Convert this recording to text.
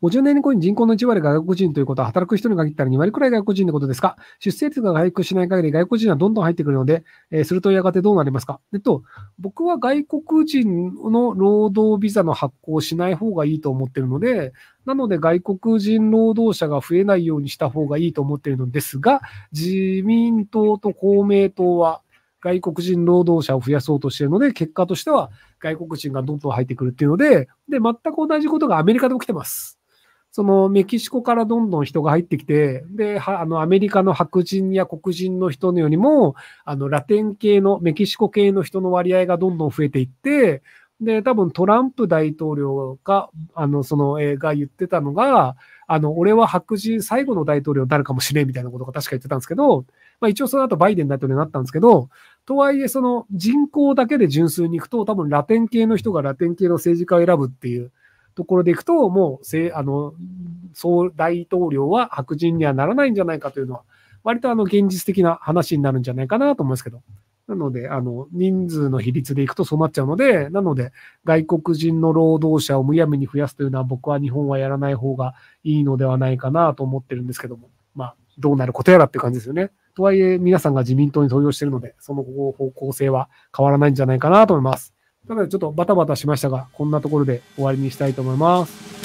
50年後に人口の1割が外国人ということは、働く人に限ったら2割くらい外国人のことですか出生率が回復しない限り外国人はどんどん入ってくるので、えー、するとやがてどうなりますかえっと、僕は外国人の労働ビザの発行をしない方がいいと思ってるので、なので外国人労働者が増えないようにした方がいいと思っているのですが、自民党と公明党は外国人労働者を増やそうとしているので、結果としては外国人がどんどん入ってくるっていうので、で、全く同じことがアメリカで起きてます。そのメキシコからどんどん人が入ってきて、で、あのアメリカの白人や黒人の人のよりも、あのラテン系の、メキシコ系の人の割合がどんどん増えていって、で、多分トランプ大統領が、あの、その、えー、が言ってたのが、あの、俺は白人最後の大統領になるかもしれんみたいなことが確か言ってたんですけど、まあ一応その後バイデン大統領になったんですけど、とはいえその人口だけで純粋に行くと多分ラテン系の人がラテン系の政治家を選ぶっていう、ところでいくと、もうせ、あの、総大統領は白人にはならないんじゃないかというのは、割とあの、現実的な話になるんじゃないかなと思いますけど。なので、あの、人数の比率でいくとそうなっちゃうので、なので、外国人の労働者をむやみに増やすというのは、僕は日本はやらない方がいいのではないかなと思ってるんですけども、まあ、どうなることやらっていう感じですよね。とはいえ、皆さんが自民党に投票してるので、その方向性は変わらないんじゃないかなと思います。ただちょっとバタバタしましたが、こんなところで終わりにしたいと思います。